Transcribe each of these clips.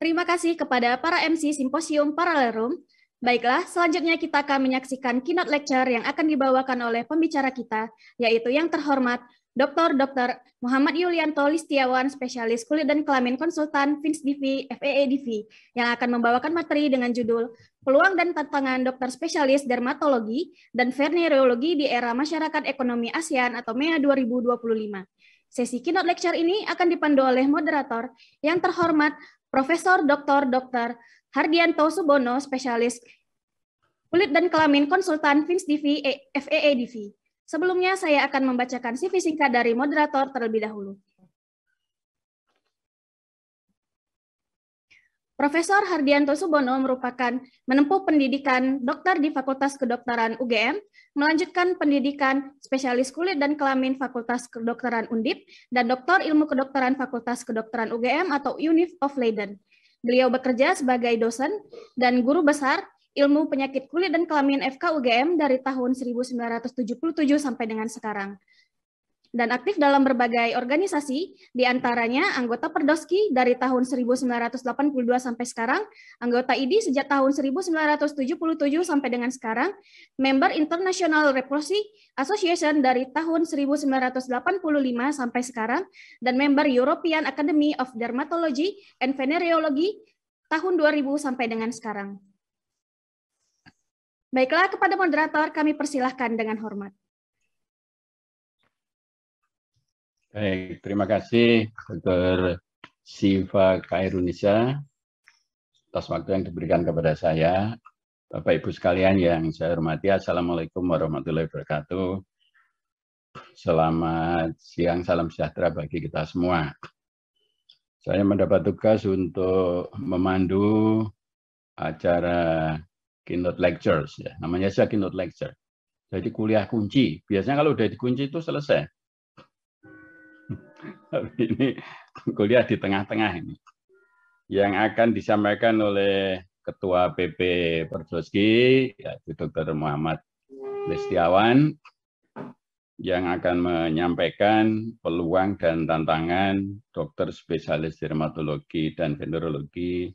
Terima kasih kepada para MC Simposium Parallel Room. Baiklah, selanjutnya kita akan menyaksikan keynote lecture yang akan dibawakan oleh pembicara kita, yaitu yang terhormat Dr. Dr. Muhammad Yulianto Listiawan, spesialis kulit dan kelamin konsultan DV, FAA e e DV, yang akan membawakan materi dengan judul Peluang dan Tantangan Dokter Spesialis Dermatologi dan Venereologi di Era Masyarakat Ekonomi ASEAN atau MEA 2025. Sesi keynote lecture ini akan dipandu oleh moderator yang terhormat Profesor Dr. Dr. Hardianto Subono, spesialis kulit dan kelamin konsultan FEA TV. E, e e Sebelumnya saya akan membacakan CV singkat dari moderator terlebih dahulu. Profesor Hardianto Subono merupakan menempuh pendidikan dokter di Fakultas Kedokteran UGM, melanjutkan pendidikan spesialis kulit dan kelamin Fakultas Kedokteran Undip dan doktor ilmu kedokteran Fakultas Kedokteran UGM atau Unif of Leiden. Beliau bekerja sebagai dosen dan guru besar ilmu penyakit kulit dan kelamin FK UGM dari tahun 1977 sampai dengan sekarang dan aktif dalam berbagai organisasi, diantaranya anggota Perdoski dari tahun 1982 sampai sekarang, anggota IDI sejak tahun 1977 sampai dengan sekarang, member International Reprosi Association dari tahun 1985 sampai sekarang, dan member European Academy of Dermatology and Venereology tahun 2000 sampai dengan sekarang. Baiklah, kepada moderator kami persilahkan dengan hormat. Baik, terima kasih Dr. Siva Kairunisa atas waktu yang diberikan kepada saya. Bapak Ibu sekalian yang saya hormati, Assalamualaikum warahmatullahi wabarakatuh. Selamat siang, salam sejahtera bagi kita semua. Saya mendapat tugas untuk memandu acara keynote lectures, ya. namanya saya keynote lecture. Jadi kuliah kunci. Biasanya kalau udah dikunci itu selesai. Tapi ini kuliah di tengah-tengah ini. Yang akan disampaikan oleh Ketua PP Perdoski, yaitu Dr. Muhammad Listiawan, yang akan menyampaikan peluang dan tantangan dokter spesialis dermatologi dan venerologi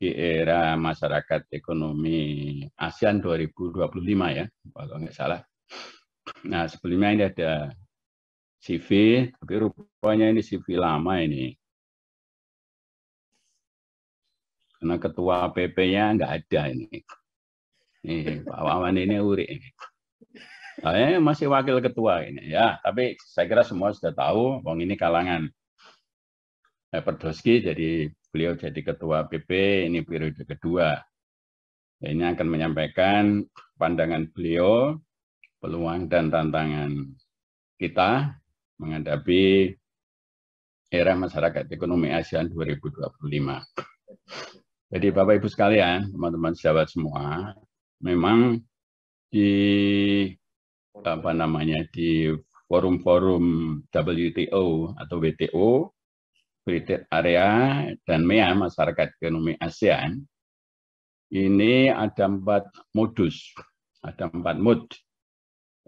di era masyarakat ekonomi ASEAN 2025 ya, kalau nggak salah. Nah, sebelumnya ini ada CV, tapi rupanya ini CV lama ini. Karena ketua PP-nya nggak ada ini. Nih, Pak Wawan ini uri ini. Saya nah, masih wakil ketua ini ya, tapi saya kira semua sudah tahu, wong ini kalangan. Saya Perdoski jadi beliau jadi ketua PP ini periode kedua. Ya, ini akan menyampaikan pandangan beliau, peluang dan tantangan kita menghadapi era masyarakat ekonomi ASEAN 2025. Jadi Bapak Ibu sekalian, teman-teman sahabat semua, memang di apa namanya di forum-forum WTO atau WTO, Britain Area dan MEA masyarakat ekonomi ASEAN ini ada empat modus, ada empat mod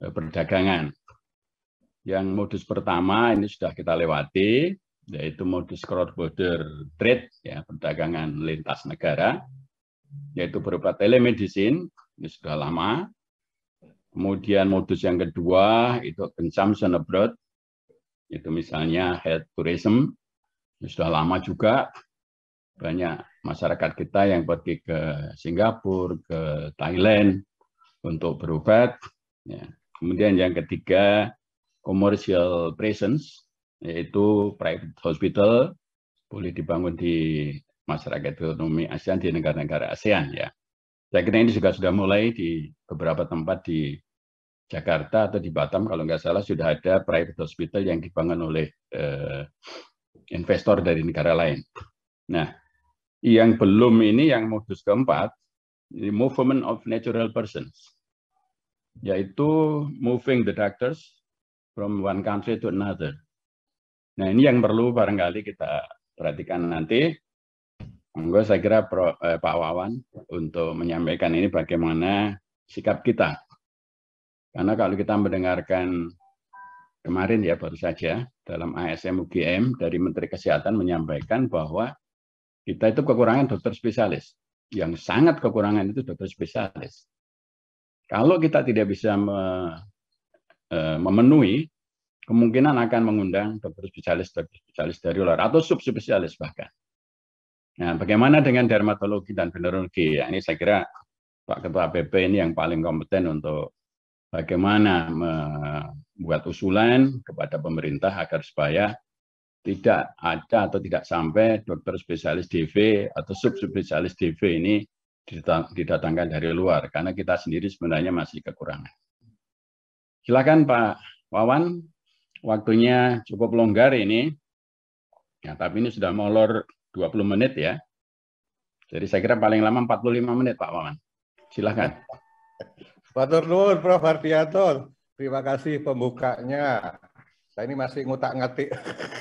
eh, perdagangan yang modus pertama ini sudah kita lewati, yaitu modus cross-border trade, ya, perdagangan lintas negara, yaitu berupa telemedicine, ini sudah lama. Kemudian modus yang kedua, itu consumption abroad, itu misalnya health tourism, ini sudah lama juga. Banyak masyarakat kita yang pergi ke Singapura, ke Thailand untuk berobat. Ya. Kemudian yang ketiga, commercial presence yaitu private hospital boleh dibangun di masyarakat ekonomi ASEAN di negara-negara ASEAN ya. Saya kira ini juga sudah mulai di beberapa tempat di Jakarta atau di Batam kalau nggak salah sudah ada private hospital yang dibangun oleh eh, investor dari negara lain. Nah, yang belum ini yang modus keempat, movement of natural persons, yaitu moving the doctors from one country to another. Nah ini yang perlu barangkali kita perhatikan nanti. Monggo saya kira Pro, eh, Pak Wawan untuk menyampaikan ini bagaimana sikap kita. Karena kalau kita mendengarkan kemarin ya baru saja dalam ASM UGM dari Menteri Kesehatan menyampaikan bahwa kita itu kekurangan dokter spesialis. Yang sangat kekurangan itu dokter spesialis. Kalau kita tidak bisa Eh, memenuhi kemungkinan akan mengundang dokter spesialis dokter spesialis dari luar atau subspesialis bahkan. Nah, bagaimana dengan dermatologi dan venerologi? Ya, ini saya kira Pak Ketua PP ini yang paling kompeten untuk bagaimana membuat usulan kepada pemerintah agar supaya tidak ada atau tidak sampai dokter spesialis DV atau subspesialis DV ini didatangkan dari luar karena kita sendiri sebenarnya masih kekurangan. Silakan Pak Wawan, waktunya cukup longgar ini. Ya, tapi ini sudah molor 20 menit ya. Jadi saya kira paling lama 45 menit Pak Wawan. Silakan. Pak Nur, Prof. Hardianto. Terima kasih pembukanya. Saya ini masih ngutak-ngatik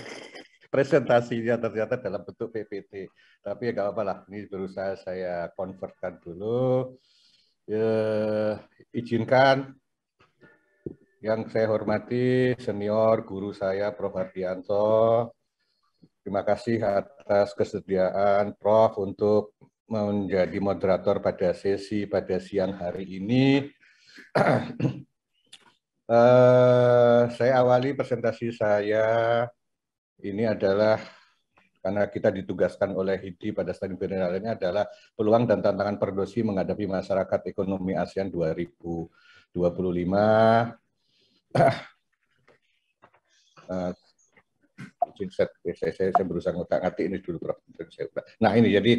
presentasinya ternyata dalam bentuk PPT. Tapi ya gak apa-apa lah, ini berusaha saya konvertkan dulu. Ya, izinkan yang saya hormati senior guru saya Prof. Hardianto, terima kasih atas kesediaan Prof. untuk menjadi moderator pada sesi pada siang hari ini. uh, saya awali presentasi saya ini adalah karena kita ditugaskan oleh HIDI pada stadium general ini adalah peluang dan tantangan perdosi menghadapi masyarakat ekonomi ASEAN 2025 uh, saya, saya, saya berusaha ngotak ngatik ini dulu Nah ini jadi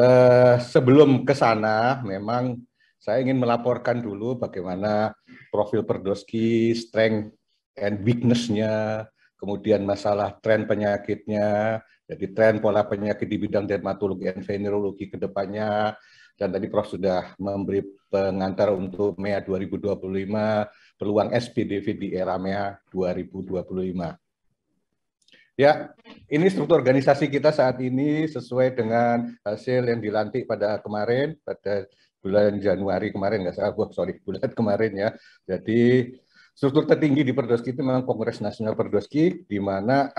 uh, sebelum ke sana memang saya ingin melaporkan dulu bagaimana profil Perdoski, strength and weakness-nya, kemudian masalah tren penyakitnya, jadi tren pola penyakit di bidang dermatologi dan venerologi ke depannya, dan tadi Prof sudah memberi pengantar untuk MEA 2025, peluang SPDV di era MEA 2025. Ya, ini struktur organisasi kita saat ini sesuai dengan hasil yang dilantik pada kemarin, pada bulan Januari kemarin, nggak salah, oh, sorry, bulan kemarin ya. Jadi struktur tertinggi di Perdoski itu memang Kongres Nasional Perdoski, di mana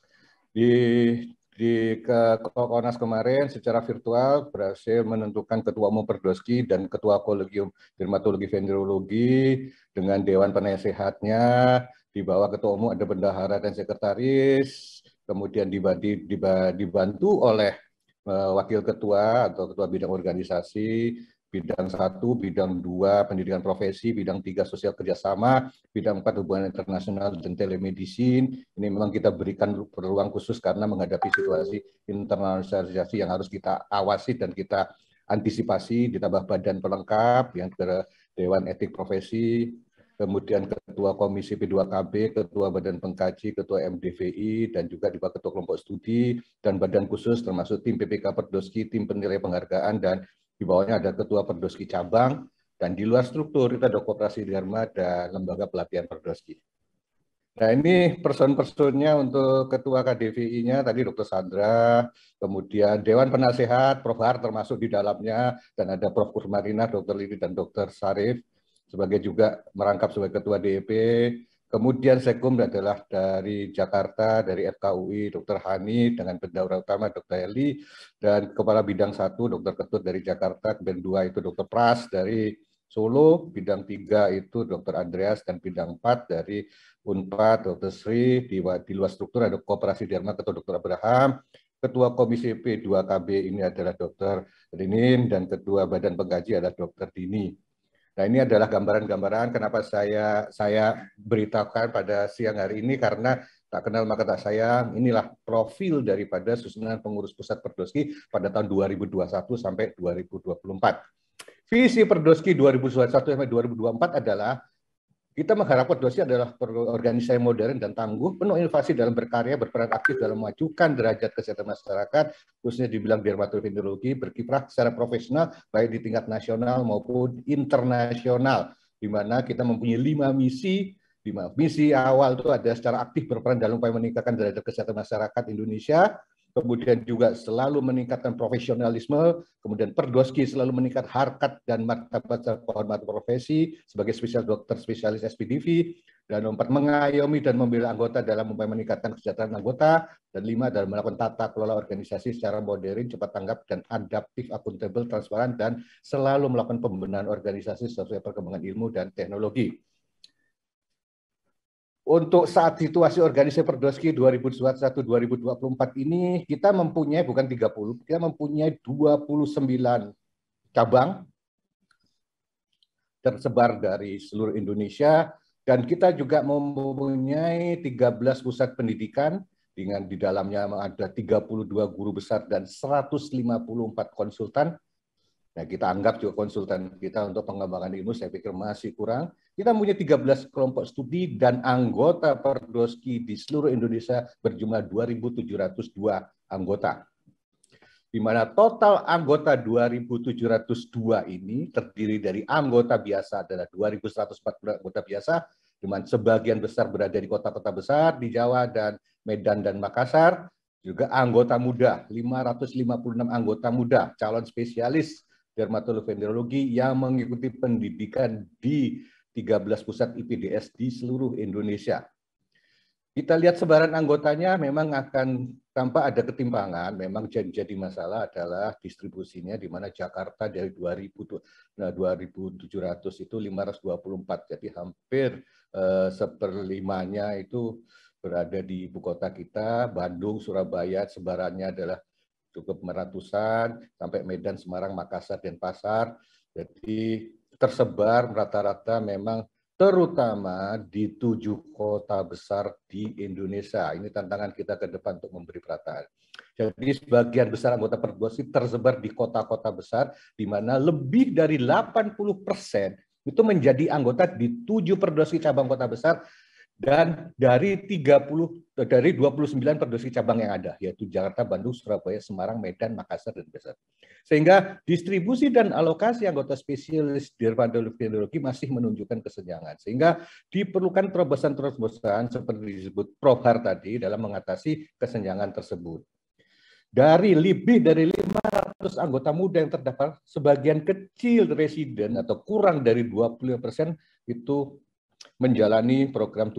di di ke Kokonas kemarin secara virtual berhasil menentukan Ketua Umum Perdoski dan Ketua Kolegium Dermatologi Venerologi dengan Dewan Penasehatnya, di bawah Ketua Umum ada Bendahara dan Sekretaris, kemudian dibantu oleh eh, Wakil Ketua atau Ketua Bidang Organisasi, bidang satu, bidang dua pendidikan profesi, bidang tiga sosial kerjasama, bidang empat hubungan internasional dan telemedicine. Ini memang kita berikan peluang khusus karena menghadapi situasi internasionalisasi yang harus kita awasi dan kita antisipasi. Ditambah badan pelengkap yang ke Dewan Etik Profesi, kemudian Ketua Komisi P2KB, Ketua Badan Pengkaji, Ketua MDVI, dan juga di Ketua Kelompok Studi, dan Badan Khusus termasuk tim PPK Perdoski, tim penilai penghargaan, dan di bawahnya ada ketua perdoski cabang, dan di luar struktur kita ada koperasi Dharma dan lembaga pelatihan perdoski. Nah ini person-personnya untuk ketua KDVI-nya tadi Dr. Sandra, kemudian Dewan Penasehat, Prof. Har termasuk di dalamnya, dan ada Prof. Kurmarina, Dr. Lili, dan Dr. Sarif, sebagai juga merangkap sebagai ketua DEP, Kemudian sekum adalah dari Jakarta, dari FKUI, Dr. Hani, dengan pendaura utama Dr. Eli, dan Kepala Bidang satu Dr. Ketut dari Jakarta, kemudian dua itu Dr. Pras dari Solo, bidang tiga itu Dr. Andreas, dan bidang empat dari UNPAD, Dr. Sri, di, di luar struktur ada kooperasi Dharma Ketua Dr. Abraham, Ketua Komisi P2KB ini adalah Dr. Rinin, dan Ketua Badan Pengkaji adalah Dr. Dini. Nah ini adalah gambaran-gambaran kenapa saya saya beritakan pada siang hari ini karena tak kenal maka tak sayang inilah profil daripada susunan pengurus pusat Perdoski pada tahun 2021 sampai 2024. Visi Perdoski 2021 sampai 2024 adalah kita mengharap dosis adalah organisasi modern dan tangguh, penuh inovasi dalam berkarya, berperan aktif dalam memajukan derajat kesehatan masyarakat, khususnya dibilang dermatologi, berkiprah secara profesional baik di tingkat nasional maupun internasional, di mana kita mempunyai lima misi lima misi awal itu ada secara aktif berperan dalam upaya meningkatkan derajat kesehatan masyarakat Indonesia, kemudian juga selalu meningkatkan profesionalisme, kemudian Perdoski selalu meningkat harkat dan martabat kehormatan profesi sebagai spesial dokter spesialis SPDV, dan empat mengayomi dan membela anggota dalam upaya meningkatkan kesejahteraan anggota, dan lima dalam melakukan tata kelola organisasi secara modern, cepat tanggap, dan adaptif, akuntabel, transparan, dan selalu melakukan pembenahan organisasi sesuai perkembangan ilmu dan teknologi untuk saat situasi organisasi Perdoski 2021-2024 ini kita mempunyai bukan 30, kita mempunyai 29 cabang tersebar dari seluruh Indonesia dan kita juga mempunyai 13 pusat pendidikan dengan di dalamnya ada 32 guru besar dan 154 konsultan. Nah, kita anggap juga konsultan kita untuk pengembangan ilmu saya pikir masih kurang kita punya 13 kelompok studi dan anggota Perdoski di seluruh Indonesia berjumlah 2.702 anggota. Di mana total anggota 2.702 ini terdiri dari anggota biasa adalah 2.140 anggota biasa, cuman sebagian besar berada di kota-kota besar di Jawa dan Medan dan Makassar, juga anggota muda, 556 anggota muda, calon spesialis dermatologi yang mengikuti pendidikan di 13 pusat IPDS di seluruh Indonesia. Kita lihat sebaran anggotanya memang akan tanpa ada ketimpangan, memang jadi, jadi masalah adalah distribusinya di mana Jakarta dari 2000, nah 2.700 itu 524, jadi hampir eh, seperlimanya itu berada di ibu kota kita, Bandung, Surabaya, sebarannya adalah cukup meratusan, sampai Medan, Semarang, Makassar, dan Pasar. Jadi tersebar rata-rata memang terutama di tujuh kota besar di Indonesia. Ini tantangan kita ke depan untuk memberi perataan. Jadi sebagian besar anggota perguruan tersebar di kota-kota besar, di mana lebih dari 80 persen itu menjadi anggota di tujuh perguruan cabang kota besar dan dari 30 dari 29 produksi cabang yang ada yaitu Jakarta, Bandung, Surabaya, Semarang, Medan, Makassar dan Besar. Sehingga distribusi dan alokasi anggota spesialis dermatologi masih menunjukkan kesenjangan. Sehingga diperlukan terobosan-terobosan seperti disebut Prohar tadi dalam mengatasi kesenjangan tersebut. Dari lebih dari 500 anggota muda yang terdaftar, sebagian kecil residen atau kurang dari 20 persen itu menjalani program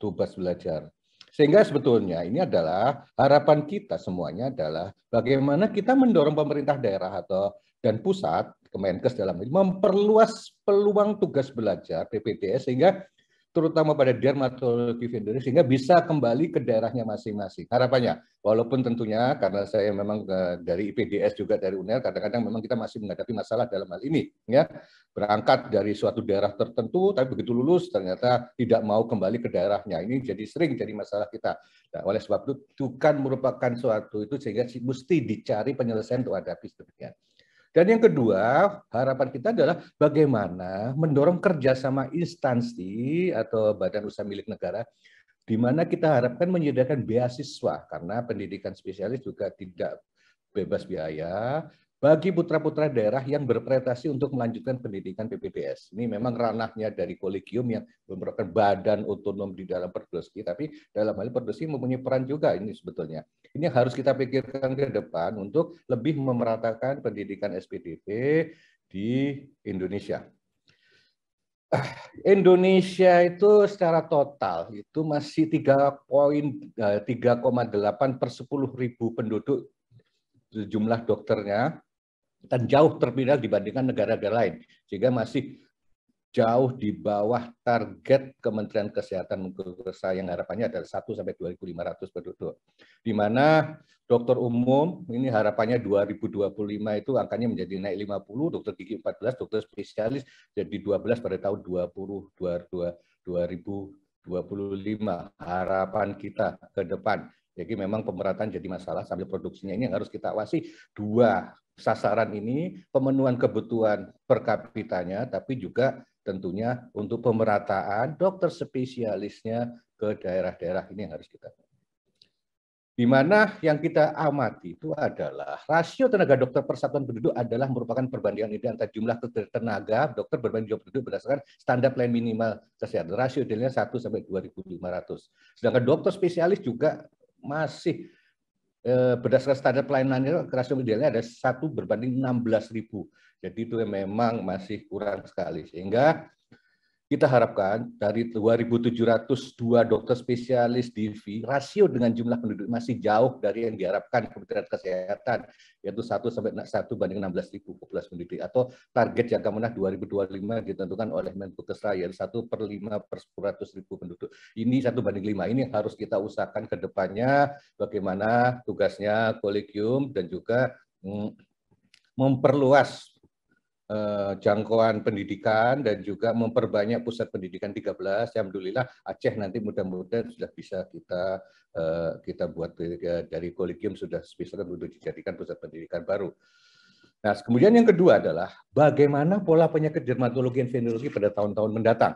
Tubas Belajar. Sehingga sebetulnya ini adalah harapan kita semuanya adalah bagaimana kita mendorong pemerintah daerah atau dan pusat Kemenkes dalam ini memperluas peluang tugas belajar PPDS sehingga terutama pada dermatologi vendor sehingga bisa kembali ke daerahnya masing-masing. Harapannya, walaupun tentunya karena saya memang eh, dari IPDS juga dari UNER, kadang-kadang memang kita masih menghadapi masalah dalam hal ini, ya berangkat dari suatu daerah tertentu, tapi begitu lulus ternyata tidak mau kembali ke daerahnya. Ini jadi sering jadi masalah kita. Nah, oleh sebab itu bukan merupakan suatu itu sehingga mesti dicari penyelesaian untuk hadapi itu. Dan yang kedua, harapan kita adalah bagaimana mendorong kerjasama instansi atau badan usaha milik negara di mana kita harapkan menyediakan beasiswa karena pendidikan spesialis juga tidak bebas biaya bagi putra-putra daerah yang berprestasi untuk melanjutkan pendidikan PPDS. Ini memang ranahnya dari kolegium yang merupakan badan otonom di dalam perdoski, tapi dalam hal perdoski mempunyai peran juga ini sebetulnya. Ini harus kita pikirkan ke depan untuk lebih memeratakan pendidikan SPDP di Indonesia. Ah, Indonesia itu secara total itu masih 3,8 eh, per 10 ribu penduduk jumlah dokternya dan jauh terpindah dibandingkan negara-negara lain sehingga masih jauh di bawah target Kementerian Kesehatan saya yang harapannya adalah 1 sampai 2.500 penduduk. Di mana dokter umum ini harapannya 2025 itu angkanya menjadi naik 50, dokter gigi 14, dokter spesialis jadi 12 pada tahun 20 2025 harapan kita ke depan jadi memang pemerataan jadi masalah sambil produksinya ini yang harus kita awasi. Dua sasaran ini pemenuhan kebutuhan per kapitanya, tapi juga tentunya untuk pemerataan dokter spesialisnya ke daerah-daerah ini yang harus kita di mana yang kita amati itu adalah rasio tenaga dokter persatuan penduduk adalah merupakan perbandingan ini antara jumlah tenaga dokter berbanding jumlah penduduk berdasarkan standar plan minimal kesehatan. Rasio idealnya 1 sampai 2.500. Sedangkan dokter spesialis juga masih eh, berdasarkan standar pelayanan itu rasio idealnya ada satu berbanding 16.000. Jadi itu memang masih kurang sekali sehingga kita harapkan dari 2.702 dokter spesialis DV, rasio dengan jumlah penduduk masih jauh dari yang diharapkan Kementerian Kesehatan, yaitu 1 sampai 1 banding 16.000 populasi penduduk, atau target yang jangka puluh 2025 ditentukan oleh Menko Kesra, yaitu 1 per 5 per 100.000 penduduk. Ini 1 banding 5, ini harus kita usahakan ke depannya bagaimana tugasnya kolegium dan juga mm, memperluas Eh, jangkauan pendidikan dan juga memperbanyak pusat pendidikan 13. Ya, alhamdulillah Aceh nanti mudah-mudahan sudah bisa kita eh, kita buat eh, dari kolegium sudah bisa untuk dijadikan pusat pendidikan baru. Nah, kemudian yang kedua adalah bagaimana pola penyakit dermatologi dan venerologi pada tahun-tahun mendatang.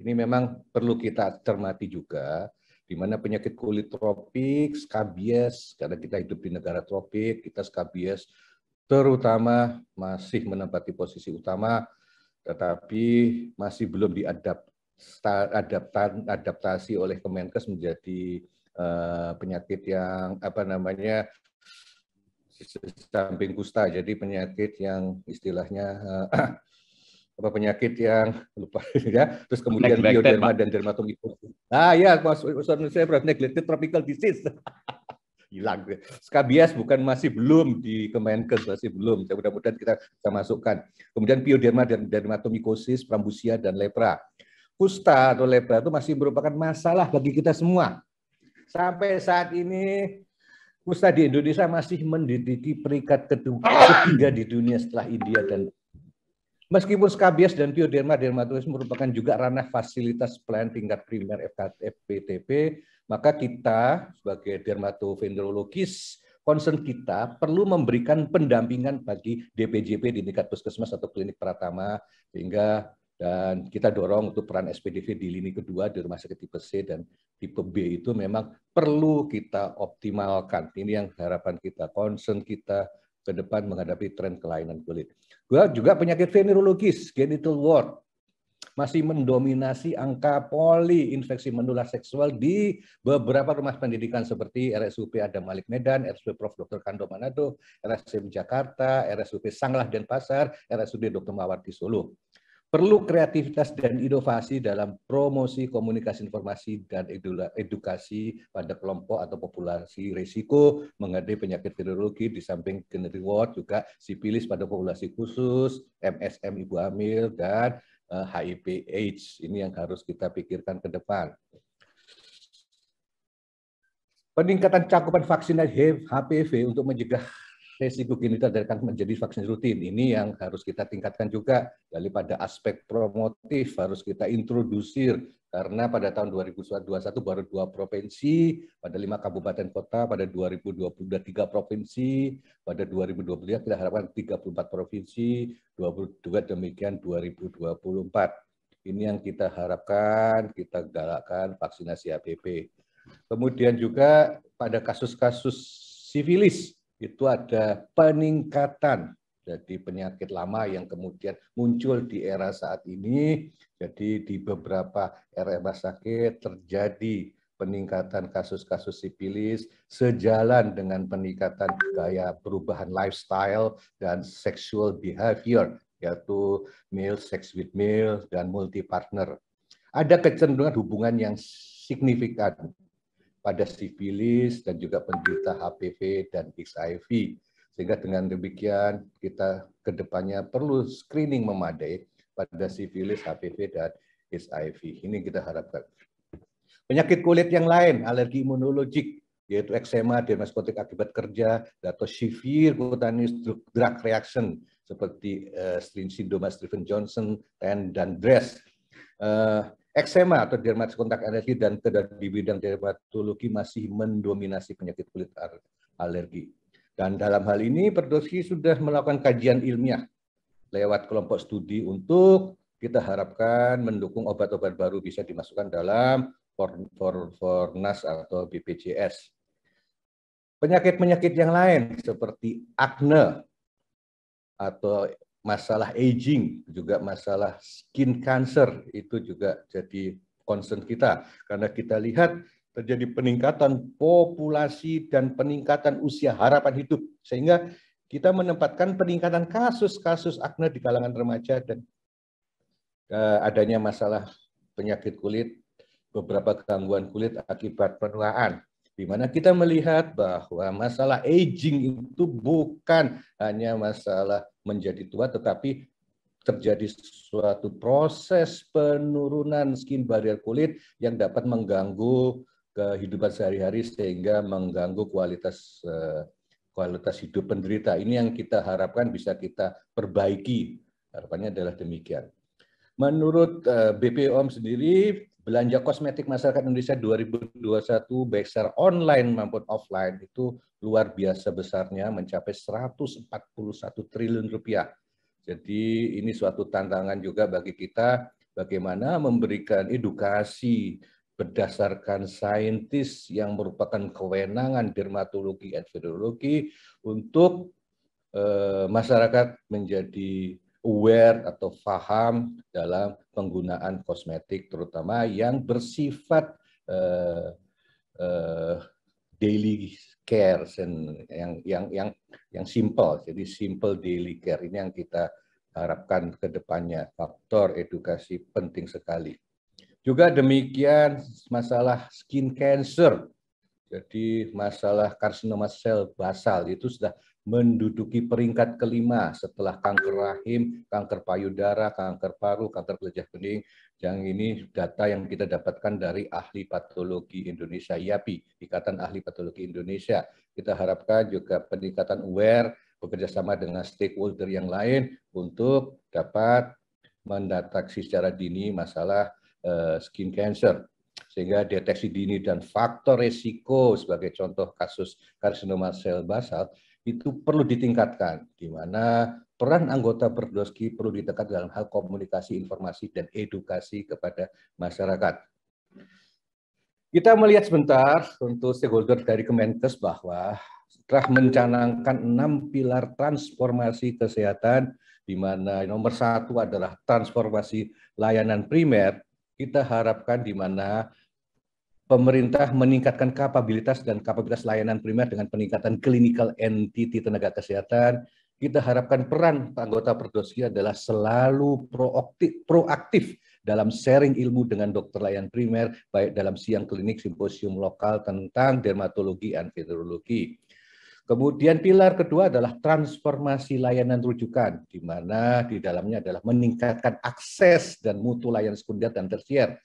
Ini memang perlu kita cermati juga di mana penyakit kulit tropik, skabies, karena kita hidup di negara tropik, kita skabies terutama masih menempati posisi utama, tetapi masih belum diadaptasi oleh Kemenkes menjadi eh, penyakit yang apa namanya samping kusta, jadi penyakit yang istilahnya eh, apa penyakit yang lupa ya terus kemudian bioderma dan dermatologi. ah ya mas saya saya neglected tropical disease hilang. Skabias bukan masih belum di Kemenkes, masih belum. mudah-mudahan kita bisa masukkan. Kemudian pioderma dan dermatomikosis, prambusia, dan lepra. Kusta atau lepra itu masih merupakan masalah bagi kita semua. Sampai saat ini kusta di Indonesia masih menduduki peringkat kedua ketiga di dunia setelah India dan Meskipun skabies dan pioderma dermatosis merupakan juga ranah fasilitas pelayanan tingkat primer FKTP, maka kita sebagai dermatovenerologis concern kita perlu memberikan pendampingan bagi DPJP di tingkat puskesmas atau klinik pertama sehingga dan kita dorong untuk peran SPDV di lini kedua di rumah sakit tipe C dan tipe B itu memang perlu kita optimalkan. Ini yang harapan kita, concern kita ke depan menghadapi tren kelainan kulit. Gua juga penyakit venerologis, genital wart masih mendominasi angka poli infeksi menular seksual di beberapa rumah pendidikan seperti RSUP Adam Malik Medan, RSUP Prof. Dr. Kando Manado, RSUP Jakarta, RSUP Sanglah Denpasar, RSUD Dr. Mawardi Solo. Perlu kreativitas dan inovasi dalam promosi komunikasi informasi dan edukasi pada kelompok atau populasi risiko mengenai penyakit virologi di samping reward juga sipilis pada populasi khusus, MSM ibu hamil dan HIV eh, AIDS. Ini yang harus kita pikirkan ke depan. Peningkatan cakupan vaksinasi HPV untuk mencegah residugenita dari kanker menjadi vaksin rutin. Ini yang harus kita tingkatkan juga daripada aspek promotif harus kita introdusir karena pada tahun 2021 baru dua provinsi, pada lima kabupaten kota, pada 2023 provinsi, pada 2023 kita harapkan 34 provinsi, 22 demikian 2024. Ini yang kita harapkan, kita galakkan vaksinasi HPV. Kemudian juga pada kasus-kasus sifilis, itu ada peningkatan jadi penyakit lama yang kemudian muncul di era saat ini. Jadi di beberapa era rumah sakit terjadi peningkatan kasus-kasus sipilis sejalan dengan peningkatan gaya perubahan lifestyle dan sexual behavior yaitu male sex with male dan multi partner. Ada kecenderungan hubungan yang signifikan pada sifilis dan juga penderita HPV dan HIV. Sehingga dengan demikian kita kedepannya perlu screening memadai pada sifilis, HPV, dan HIV. Ini kita harapkan. Penyakit kulit yang lain, alergi imunologik, yaitu eksema, dermatitis akibat kerja, atau severe cutaneous drug reaction, seperti uh, eh, syndrome Stephen Johnson, and dan DRESS. Uh, eh, Eksema atau dermatitis kontak alergi dan kedar di bidang dermatologi masih mendominasi penyakit kulit alergi. Dan dalam hal ini Perdoski sudah melakukan kajian ilmiah lewat kelompok studi untuk kita harapkan mendukung obat-obat baru bisa dimasukkan dalam Fornas atau BPJS. Penyakit-penyakit yang lain seperti akne atau masalah aging, juga masalah skin cancer itu juga jadi concern kita karena kita lihat terjadi peningkatan populasi dan peningkatan usia harapan hidup sehingga kita menempatkan peningkatan kasus-kasus akne di kalangan remaja dan eh, adanya masalah penyakit kulit, beberapa gangguan kulit akibat penuaan di mana kita melihat bahwa masalah aging itu bukan hanya masalah menjadi tua, tetapi terjadi suatu proses penurunan skin barrier kulit yang dapat mengganggu kehidupan sehari-hari sehingga mengganggu kualitas eh, kualitas hidup penderita. Ini yang kita harapkan bisa kita perbaiki. Harapannya adalah demikian. Menurut eh, BPOM sendiri, belanja kosmetik masyarakat Indonesia 2021 baik secara online maupun offline itu luar biasa besarnya mencapai 141 triliun rupiah. Jadi ini suatu tantangan juga bagi kita bagaimana memberikan edukasi berdasarkan saintis yang merupakan kewenangan dermatologi dan virologi untuk eh, masyarakat menjadi aware atau faham dalam penggunaan kosmetik terutama yang bersifat uh, uh, daily care dan yang yang yang yang simple jadi simple daily care ini yang kita harapkan ke depannya faktor edukasi penting sekali juga demikian masalah skin cancer jadi masalah karsinoma sel basal itu sudah menduduki peringkat kelima setelah kanker rahim, kanker payudara, kanker paru, kanker kelenjar bening. Yang ini data yang kita dapatkan dari ahli patologi Indonesia, (YAPI) Ikatan Ahli Patologi Indonesia. Kita harapkan juga peningkatan aware, bekerjasama dengan stakeholder yang lain untuk dapat mendeteksi secara dini masalah eh, skin cancer sehingga deteksi dini dan faktor resiko sebagai contoh kasus karsinoma sel basal itu perlu ditingkatkan, di mana peran anggota Perdoski perlu ditekan dalam hal komunikasi, informasi, dan edukasi kepada masyarakat. Kita melihat sebentar untuk stakeholder dari Kemenkes bahwa telah mencanangkan enam pilar transformasi kesehatan, di mana nomor satu adalah transformasi layanan primer. Kita harapkan di mana pemerintah meningkatkan kapabilitas dan kapabilitas layanan primer dengan peningkatan klinikal entity tenaga kesehatan. Kita harapkan peran anggota perdosia adalah selalu proaktif, proaktif dalam sharing ilmu dengan dokter layanan primer, baik dalam siang klinik simposium lokal tentang dermatologi dan veterologi. Kemudian pilar kedua adalah transformasi layanan rujukan, di mana di dalamnya adalah meningkatkan akses dan mutu layanan sekunder dan tersier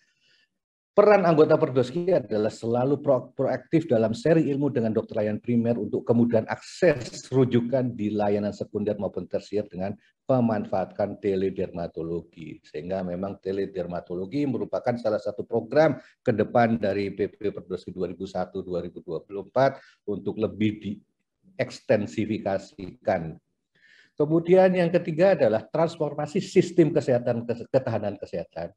Peran anggota Perdoski adalah selalu pro proaktif dalam seri ilmu dengan dokter layanan primer untuk kemudian akses rujukan di layanan sekunder maupun tersier dengan memanfaatkan teledermatologi. Sehingga memang teledermatologi merupakan salah satu program ke depan dari PP Perdoski 2001-2024 untuk lebih diekstensifikasikan Kemudian yang ketiga adalah transformasi sistem kesehatan ketahanan kesehatan.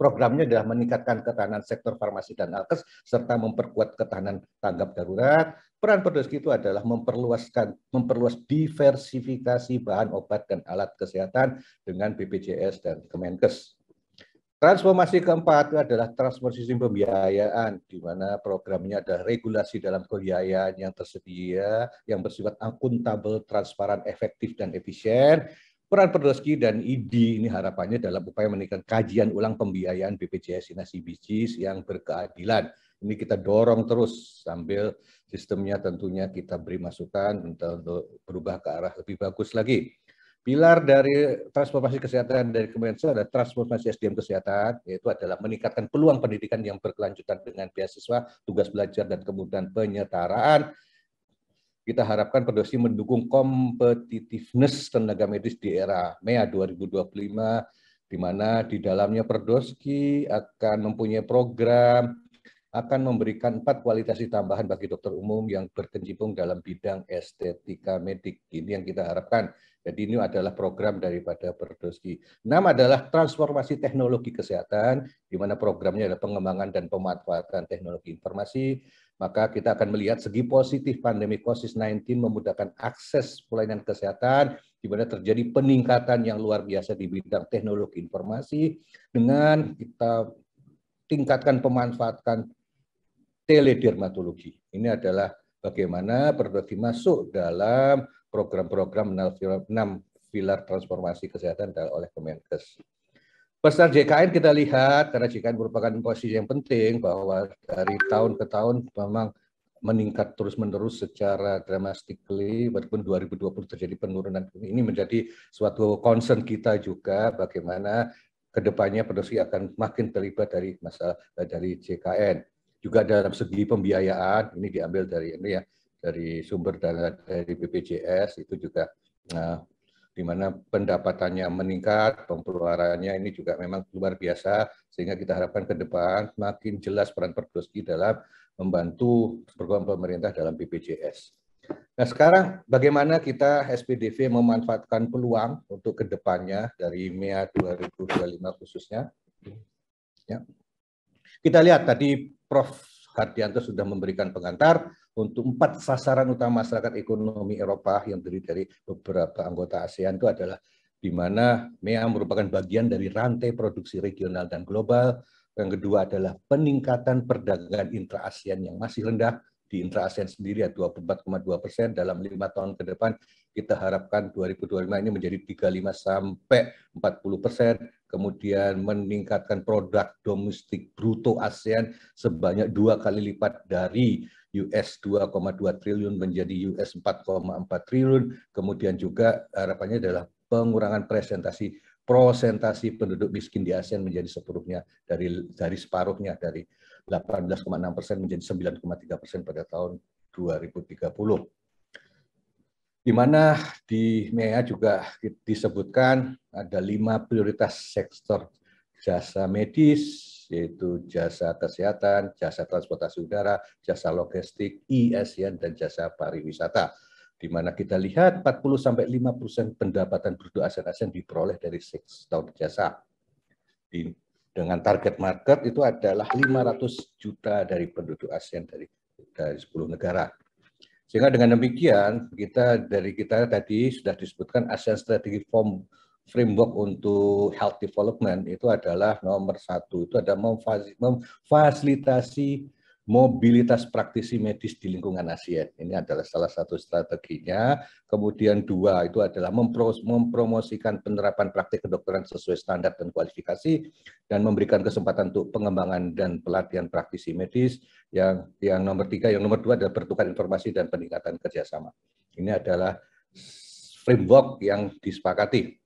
Programnya adalah meningkatkan ketahanan sektor farmasi dan alkes serta memperkuat ketahanan tanggap darurat. Peran Perdes itu adalah memperluaskan memperluas diversifikasi bahan obat dan alat kesehatan dengan BPJS dan Kemenkes. Transformasi keempat itu adalah transformasi sistem pembiayaan, di mana programnya ada regulasi dalam pembiayaan yang tersedia, yang bersifat akuntabel, transparan, efektif, dan efisien, Peran Perdoski dan ID ini harapannya dalam upaya meningkatkan kajian ulang pembiayaan BPJS Inasi Bijis yang berkeadilan. Ini kita dorong terus sambil sistemnya tentunya kita beri masukan untuk berubah ke arah lebih bagus lagi. Pilar dari transformasi kesehatan dari Kemenkes ada transformasi SDM kesehatan, yaitu adalah meningkatkan peluang pendidikan yang berkelanjutan dengan beasiswa, tugas belajar, dan kemudian penyetaraan kita harapkan Perdosi mendukung competitiveness tenaga medis di era MEA 2025 di mana di dalamnya Perdoski akan mempunyai program akan memberikan empat kualitas tambahan bagi dokter umum yang berkecimpung dalam bidang estetika medik. Ini yang kita harapkan. Jadi ini adalah program daripada Perdoski. Nama adalah transformasi teknologi kesehatan, di mana programnya adalah pengembangan dan pemanfaatan teknologi informasi maka kita akan melihat segi positif pandemi COVID-19 memudahkan akses pelayanan kesehatan, di mana terjadi peningkatan yang luar biasa di bidang teknologi informasi dengan kita tingkatkan pemanfaatan teledermatologi. Ini adalah bagaimana berbagi masuk dalam program-program 6 pilar transformasi kesehatan oleh Kemenkes. Pasar JKN kita lihat karena JKN merupakan posisi yang penting bahwa dari tahun ke tahun memang meningkat terus-menerus secara dramatically walaupun 2020 terjadi penurunan ini menjadi suatu concern kita juga bagaimana kedepannya produksi akan makin terlibat dari masa dari JKN juga dalam segi pembiayaan ini diambil dari ini ya dari sumber dana dari BPJS itu juga eh, di mana pendapatannya meningkat, pengeluarannya ini juga memang luar biasa, sehingga kita harapkan ke depan makin jelas peran Perdoski dalam membantu program pemerintah dalam BPJS. Nah sekarang bagaimana kita SPDV memanfaatkan peluang untuk kedepannya dari MEA 2025 khususnya? Ya. Kita lihat tadi Prof Hartianto sudah memberikan pengantar untuk empat sasaran utama masyarakat ekonomi Eropa yang terdiri dari beberapa anggota ASEAN itu adalah di mana MEA merupakan bagian dari rantai produksi regional dan global. Yang kedua adalah peningkatan perdagangan intra-ASEAN yang masih rendah, di intra ASEAN sendiri ya 24,2 persen dalam lima tahun ke depan kita harapkan 2025 ini menjadi 35 sampai 40 persen kemudian meningkatkan produk domestik bruto ASEAN sebanyak dua kali lipat dari US 2,2 triliun menjadi US 4,4 triliun. Kemudian juga harapannya adalah pengurangan presentasi prosentasi penduduk miskin di ASEAN menjadi separuhnya dari dari separuhnya dari 18,6 persen menjadi 9,3 persen pada tahun 2030 di mana di MEA juga disebutkan ada lima prioritas sektor jasa medis, yaitu jasa kesehatan, jasa transportasi udara, jasa logistik, ISN, dan jasa pariwisata. Di mana kita lihat 40-50% pendapatan bruto aset asean diperoleh dari sektor jasa. Di, dengan target market itu adalah 500 juta dari penduduk ASEAN dari, dari 10 negara. Sehingga dengan demikian kita dari kita tadi sudah disebutkan ASEAN Strategic Form Framework untuk Health Development itu adalah nomor satu itu ada memfasilitasi mobilitas praktisi medis di lingkungan ASEAN. Ini adalah salah satu strateginya. Kemudian dua itu adalah mempromosikan penerapan praktik kedokteran sesuai standar dan kualifikasi dan memberikan kesempatan untuk pengembangan dan pelatihan praktisi medis. Yang yang nomor tiga, yang nomor dua adalah bertukar informasi dan peningkatan kerjasama. Ini adalah framework yang disepakati.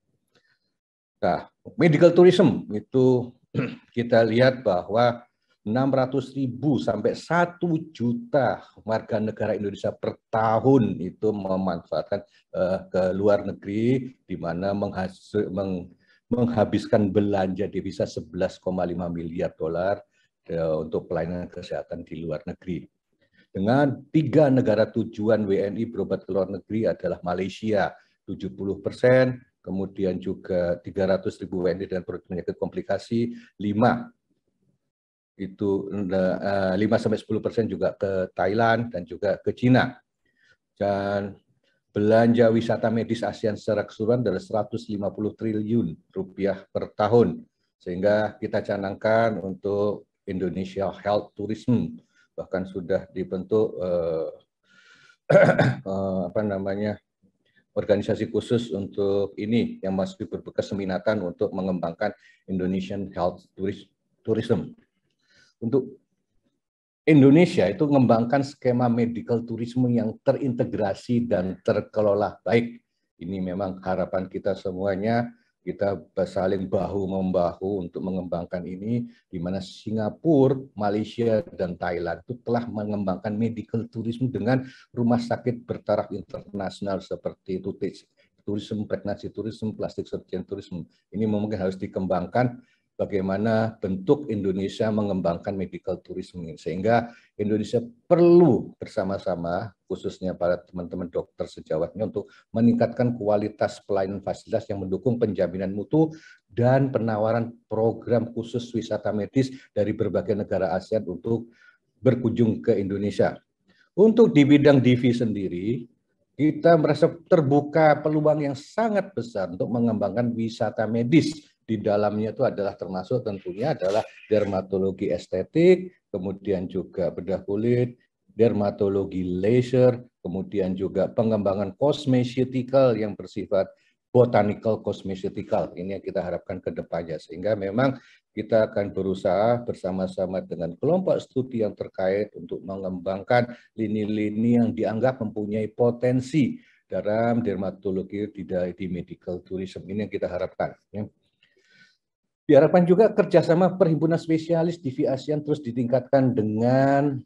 Nah, medical tourism itu kita lihat bahwa 600 ribu sampai 1 juta warga negara Indonesia per tahun itu memanfaatkan uh, ke luar negeri di mana menghasil, meng, menghabiskan belanja devisa 11,5 miliar dolar uh, untuk pelayanan kesehatan di luar negeri. Dengan tiga negara tujuan WNI berobat ke luar negeri adalah Malaysia 70 persen, kemudian juga 300 ribu WNI dengan penyakit komplikasi, 5 itu 5 eh, sampai 10% juga ke Thailand dan juga ke Cina. Dan belanja wisata medis ASEAN secara keseluruhan adalah 150 triliun rupiah per tahun. Sehingga kita canangkan untuk Indonesia Health Tourism bahkan sudah dibentuk eh, eh apa namanya organisasi khusus untuk ini yang masih berbekas seminatan untuk mengembangkan Indonesian Health Tourism untuk Indonesia itu mengembangkan skema medical tourism yang terintegrasi dan terkelola baik. Ini memang harapan kita semuanya. Kita saling bahu membahu untuk mengembangkan ini, di mana Singapura, Malaysia, dan Thailand itu telah mengembangkan medical tourism dengan rumah sakit bertaraf internasional seperti itu, tourism, pregnancy tourism, plastik, surgeon tourism. Ini mungkin harus dikembangkan bagaimana bentuk Indonesia mengembangkan medical tourism ini. Sehingga Indonesia perlu bersama-sama, khususnya para teman-teman dokter sejawatnya untuk meningkatkan kualitas pelayanan fasilitas yang mendukung penjaminan mutu dan penawaran program khusus wisata medis dari berbagai negara ASEAN untuk berkunjung ke Indonesia. Untuk di bidang DV sendiri, kita merasa terbuka peluang yang sangat besar untuk mengembangkan wisata medis di dalamnya itu adalah termasuk tentunya adalah dermatologi estetik, kemudian juga bedah kulit, dermatologi laser, kemudian juga pengembangan kosmetikal yang bersifat botanical kosmetikal Ini yang kita harapkan ke depannya. Sehingga memang kita akan berusaha bersama-sama dengan kelompok studi yang terkait untuk mengembangkan lini-lini yang dianggap mempunyai potensi dalam dermatologi di, di medical tourism. Ini yang kita harapkan. Ya. Diharapkan juga kerjasama perhimpunan spesialis di ASEAN terus ditingkatkan dengan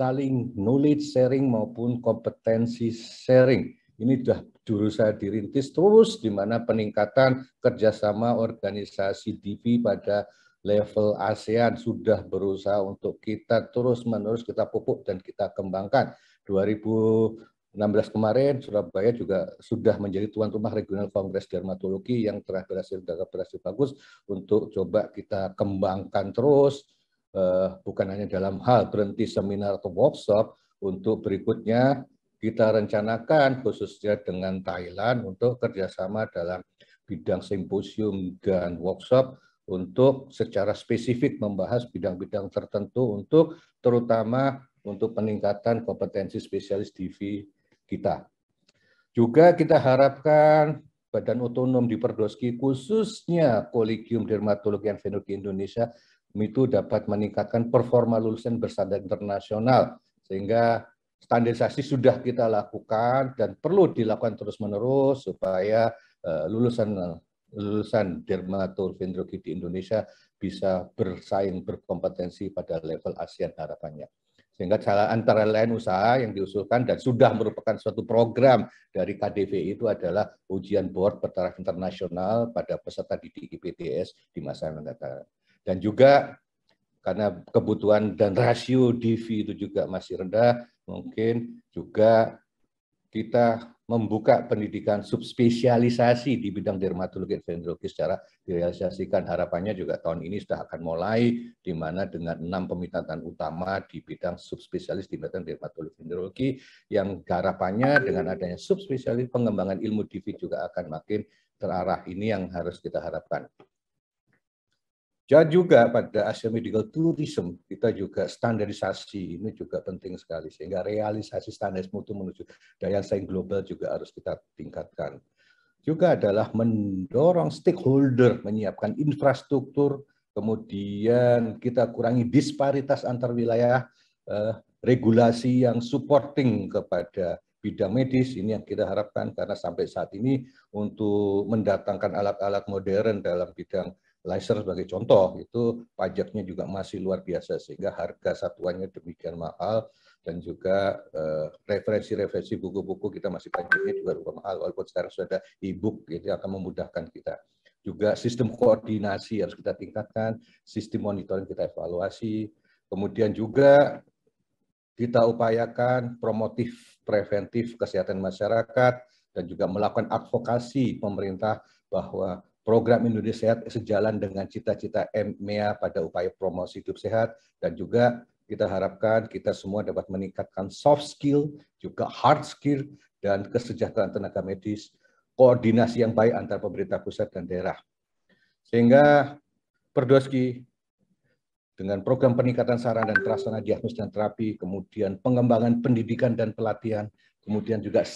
saling knowledge sharing maupun kompetensi sharing. Ini sudah jurusan dirintis terus di mana peningkatan kerjasama organisasi DV pada level ASEAN sudah berusaha untuk kita terus-menerus kita pupuk dan kita kembangkan. 2000 16 kemarin Surabaya juga sudah menjadi tuan rumah regional kongres dermatologi yang telah berhasil telah berhasil bagus untuk coba kita kembangkan terus eh, bukan hanya dalam hal berhenti seminar atau workshop untuk berikutnya kita rencanakan khususnya dengan Thailand untuk kerjasama dalam bidang simposium dan workshop untuk secara spesifik membahas bidang-bidang tertentu untuk terutama untuk peningkatan kompetensi spesialis TV kita. Juga kita harapkan badan otonom di Perdoski khususnya Kolegium Dermatologi dan Venerologi Indonesia itu dapat meningkatkan performa lulusan bersandar internasional sehingga standarisasi sudah kita lakukan dan perlu dilakukan terus-menerus supaya eh, lulusan lulusan dermatologi venerologi di Indonesia bisa bersaing berkompetensi pada level ASEAN harapannya. Sehingga cara antara lain usaha yang diusulkan dan sudah merupakan suatu program dari KDV itu adalah ujian board bertaraf internasional pada peserta didik IPTS di masa mendatang. Dan juga karena kebutuhan dan rasio DV itu juga masih rendah, mungkin juga kita membuka pendidikan subspesialisasi di bidang dermatologi endokrinologi secara direalisasikan. Harapannya juga tahun ini sudah akan mulai, di mana dengan enam peminatan utama di bidang subspesialis di bidang dermatologi endokrinologi yang harapannya dengan adanya subspesialis pengembangan ilmu divi juga akan makin terarah. Ini yang harus kita harapkan. Dan juga pada Asia Medical Tourism, kita juga standarisasi, ini juga penting sekali. Sehingga realisasi standar mutu menuju daya saing global juga harus kita tingkatkan. Juga adalah mendorong stakeholder menyiapkan infrastruktur, kemudian kita kurangi disparitas antar wilayah, eh, regulasi yang supporting kepada bidang medis ini yang kita harapkan karena sampai saat ini untuk mendatangkan alat-alat modern dalam bidang Laser sebagai contoh itu pajaknya juga masih luar biasa sehingga harga satuannya demikian mahal dan juga eh, referensi-referensi buku-buku kita masih pajaknya juga luar mahal walaupun sekarang sudah ada e-book jadi akan memudahkan kita. Juga sistem koordinasi harus kita tingkatkan, sistem monitoring kita evaluasi, kemudian juga kita upayakan promotif preventif kesehatan masyarakat dan juga melakukan advokasi pemerintah bahwa Program Indonesia Sehat sejalan dengan cita-cita MEA pada upaya promosi hidup sehat dan juga kita harapkan kita semua dapat meningkatkan soft skill, juga hard skill, dan kesejahteraan tenaga medis, koordinasi yang baik antara pemerintah pusat dan daerah. Sehingga Perdoski dengan program peningkatan saran dan prasarana diagnosis dan terapi, kemudian pengembangan pendidikan dan pelatihan, kemudian juga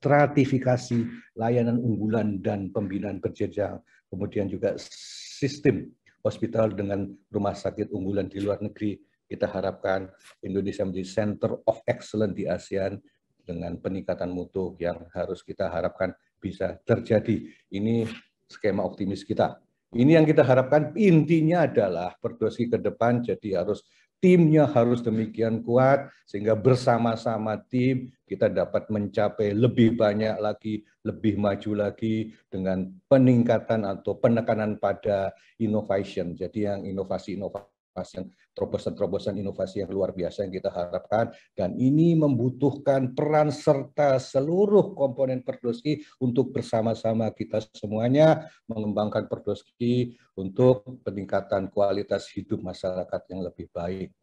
stratifikasi layanan unggulan dan pembinaan berjenjang, kemudian juga sistem hospital dengan rumah sakit unggulan di luar negeri. Kita harapkan Indonesia menjadi center of excellence di ASEAN dengan peningkatan mutu yang harus kita harapkan bisa terjadi. Ini skema optimis kita. Ini yang kita harapkan intinya adalah berdosi ke depan jadi harus timnya harus demikian kuat sehingga bersama-sama tim kita dapat mencapai lebih banyak lagi, lebih maju lagi dengan peningkatan atau penekanan pada innovation. Jadi yang inovasi-inovasi yang terobosan-terobosan inovasi yang luar biasa yang kita harapkan dan ini membutuhkan peran serta seluruh komponen Perdoski untuk bersama-sama kita semuanya mengembangkan Perdoski untuk peningkatan kualitas hidup masyarakat yang lebih baik.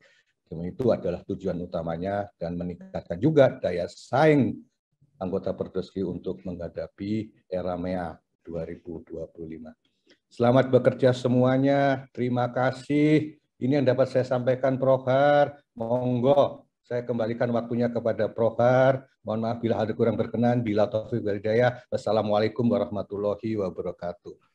Itu adalah tujuan utamanya dan meningkatkan juga daya saing anggota Perdoski untuk menghadapi era MEA 2025. Selamat bekerja semuanya. Terima kasih. Ini yang dapat saya sampaikan Prof. Har. Monggo saya kembalikan waktunya kepada Prof. Har. Mohon maaf bila ada kurang berkenan. Bila Taufik Berdaya. Wassalamualaikum warahmatullahi wabarakatuh.